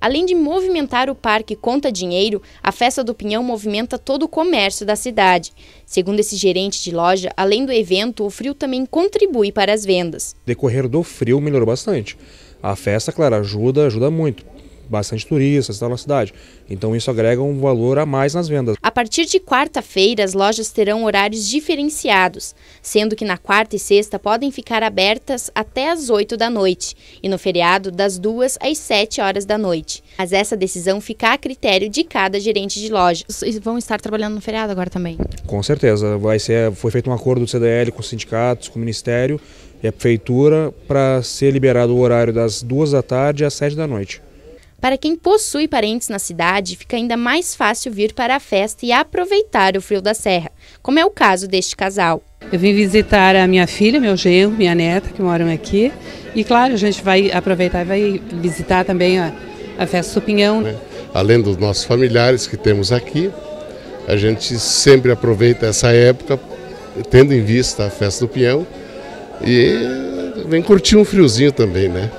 Além de movimentar o parque Conta Dinheiro, a Festa do Pinhão movimenta todo o comércio da cidade. Segundo esse gerente de loja, além do evento, o frio também contribui para as vendas. Decorrer do frio melhorou bastante. A festa, claro, ajuda, ajuda muito bastante turistas e tá na cidade. Então isso agrega um valor a mais nas vendas. A partir de quarta-feira, as lojas terão horários diferenciados, sendo que na quarta e sexta podem ficar abertas até as 8 da noite e no feriado das 2 às 7 horas da noite. Mas essa decisão fica a critério de cada gerente de loja. E vão estar trabalhando no feriado agora também? Com certeza, vai ser foi feito um acordo do CDL com os sindicatos, com o ministério e a prefeitura para ser liberado o horário das duas da tarde às sete da noite. Para quem possui parentes na cidade, fica ainda mais fácil vir para a festa e aproveitar o frio da serra, como é o caso deste casal. Eu vim visitar a minha filha, meu genro, minha neta, que moram aqui. E claro, a gente vai aproveitar e vai visitar também a, a festa do Pinhão. Né? É. Além dos nossos familiares que temos aqui, a gente sempre aproveita essa época, tendo em vista a festa do Pinhão, e vem curtir um friozinho também, né?